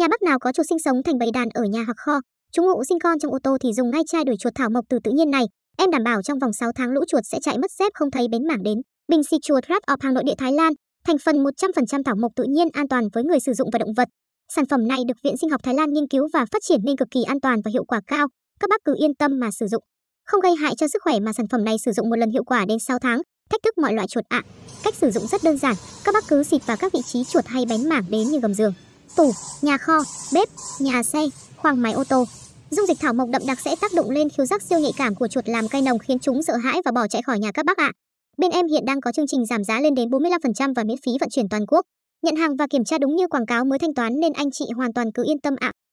Nhà bác nào có chuột sinh sống thành bầy đàn ở nhà hoặc kho, chúng ngụ sinh con trong ô tô thì dùng ngay chai đuổi chuột thảo mộc từ tự nhiên này, em đảm bảo trong vòng 6 tháng lũ chuột sẽ chạy mất dép không thấy bến mảng đến. Bình xịt chuột Rat of hàng nội địa Thái Lan, thành phần 100% thảo mộc tự nhiên an toàn với người sử dụng và động vật. Sản phẩm này được Viện Sinh học Thái Lan nghiên cứu và phát triển nên cực kỳ an toàn và hiệu quả cao. Các bác cứ yên tâm mà sử dụng. Không gây hại cho sức khỏe mà sản phẩm này sử dụng một lần hiệu quả đến 6 tháng, thách thức mọi loại chuột ạ. Cách sử dụng rất đơn giản, các bác cứ xịt vào các vị trí chuột hay bén mảng đến như gầm giường tủ, nhà kho, bếp, nhà xe, khoang máy ô tô. Dung dịch thảo mộc đậm đặc sẽ tác động lên khiếu giác siêu nhạy cảm của chuột làm cây nồng khiến chúng sợ hãi và bỏ chạy khỏi nhà các bác ạ. Bên em hiện đang có chương trình giảm giá lên đến 45% và miễn phí vận chuyển toàn quốc. Nhận hàng và kiểm tra đúng như quảng cáo mới thanh toán nên anh chị hoàn toàn cứ yên tâm ạ.